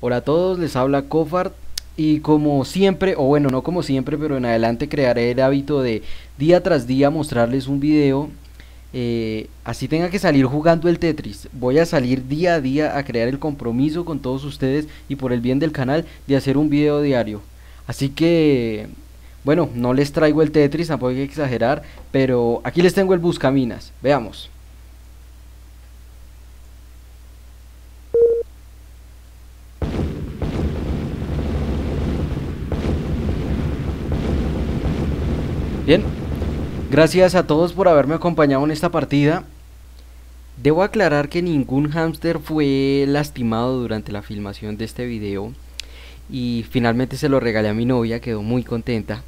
Hola a todos, les habla cofard y como siempre, o bueno, no como siempre, pero en adelante crearé el hábito de día tras día mostrarles un video. Eh, así tenga que salir jugando el Tetris. Voy a salir día a día a crear el compromiso con todos ustedes y por el bien del canal de hacer un video diario. Así que, bueno, no les traigo el Tetris, tampoco hay que exagerar, pero aquí les tengo el Buscaminas. Veamos. Bien, gracias a todos por haberme acompañado en esta partida. Debo aclarar que ningún hámster fue lastimado durante la filmación de este video y finalmente se lo regalé a mi novia, quedó muy contenta.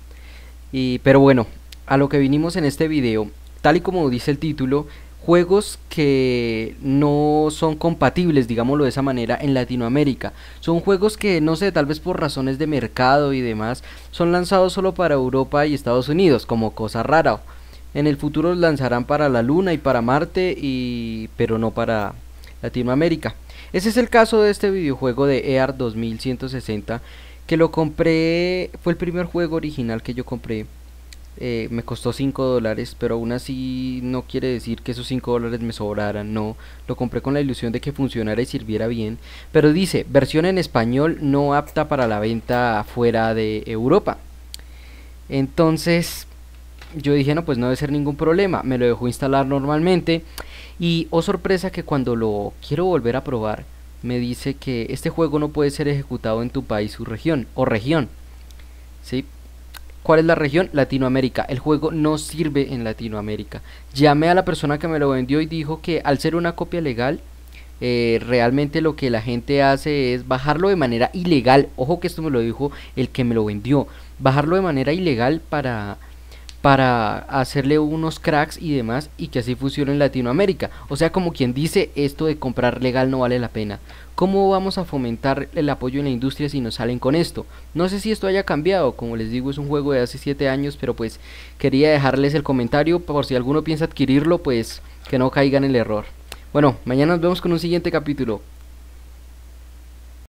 Y, pero bueno, a lo que vinimos en este video, tal y como dice el título, juegos que no son compatibles, digámoslo de esa manera, en Latinoamérica. Son juegos que, no sé, tal vez por razones de mercado y demás, son lanzados solo para Europa y Estados Unidos, como cosa rara. En el futuro los lanzarán para la Luna y para Marte, y... pero no para Latinoamérica. Ese es el caso de este videojuego de EAR 2160, que lo compré, fue el primer juego original que yo compré eh, me costó 5 dólares, pero aún así no quiere decir que esos 5 dólares me sobraran, no, lo compré con la ilusión de que funcionara y sirviera bien, pero dice, versión en español no apta para la venta fuera de Europa. Entonces, yo dije, no, pues no debe ser ningún problema, me lo dejó instalar normalmente y, oh sorpresa, que cuando lo quiero volver a probar, me dice que este juego no puede ser ejecutado en tu país o región, o región. ¿Sí? ¿Cuál es la región? Latinoamérica. El juego no sirve en Latinoamérica. Llamé a la persona que me lo vendió y dijo que al ser una copia legal, eh, realmente lo que la gente hace es bajarlo de manera ilegal. Ojo que esto me lo dijo el que me lo vendió. Bajarlo de manera ilegal para para hacerle unos cracks y demás y que así funcione en Latinoamérica. O sea, como quien dice, esto de comprar legal no vale la pena. ¿Cómo vamos a fomentar el apoyo en la industria si nos salen con esto? No sé si esto haya cambiado, como les digo es un juego de hace 7 años, pero pues quería dejarles el comentario por si alguno piensa adquirirlo, pues que no caigan en el error. Bueno, mañana nos vemos con un siguiente capítulo.